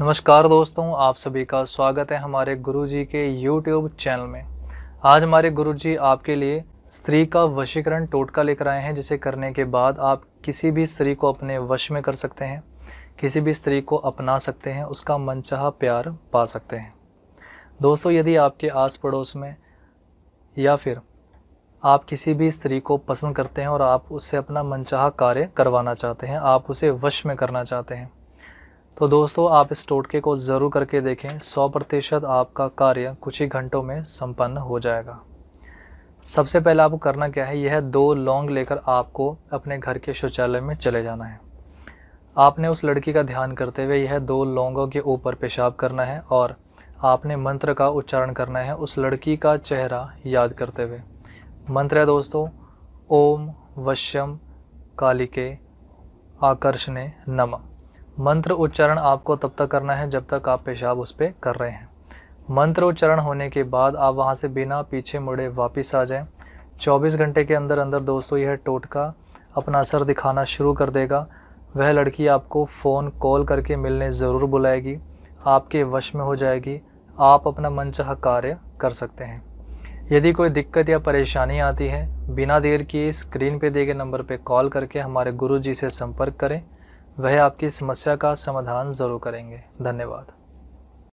नमस्कार दोस्तों आप सभी का स्वागत है हमारे गुरुजी के YouTube चैनल में आज हमारे गुरुजी आपके लिए स्त्री का वशीकरण टोटका लेकर आए हैं जिसे करने के बाद आप किसी भी स्त्री को अपने वश में कर सकते हैं किसी भी स्त्री को अपना सकते हैं उसका मनचाहा प्यार पा सकते हैं दोस्तों यदि आपके आस पड़ोस में या फिर आप किसी भी स्त्री को पसंद करते हैं और आप उससे अपना मनचाहा कार्य करवाना चाहते हैं आप उसे वश में करना चाहते हैं तो दोस्तों आप इस टोटके को ज़रूर करके देखें सौ प्रतिशत आपका कार्य कुछ ही घंटों में संपन्न हो जाएगा सबसे पहले आपको करना क्या है यह दो लौंग लेकर आपको अपने घर के शौचालय में चले जाना है आपने उस लड़की का ध्यान करते हुए यह दो लौंगों के ऊपर पेशाब करना है और आपने मंत्र का उच्चारण करना है उस लड़की का चेहरा याद करते हुए मंत्र है दोस्तों ओम वश्यम कालिके आकर्षण नमः मंत्र उच्चारण आपको तब तक करना है जब तक आप पेशाब उस पर कर रहे हैं मंत्र उच्चारण होने के बाद आप वहाँ से बिना पीछे मुड़े वापस आ जाएं 24 घंटे के अंदर अंदर दोस्तों यह टोटका अपना असर दिखाना शुरू कर देगा वह लड़की आपको फ़ोन कॉल करके मिलने ज़रूर बुलाएगी आपके वश में हो जाएगी आप अपना मनचाह कार्य कर सकते हैं यदि कोई दिक्कत या परेशानी आती है बिना देर किए स्क्रीन पे दिए गए नंबर पर कॉल करके हमारे गुरु जी से संपर्क करें वह आपकी समस्या का समाधान ज़रूर करेंगे धन्यवाद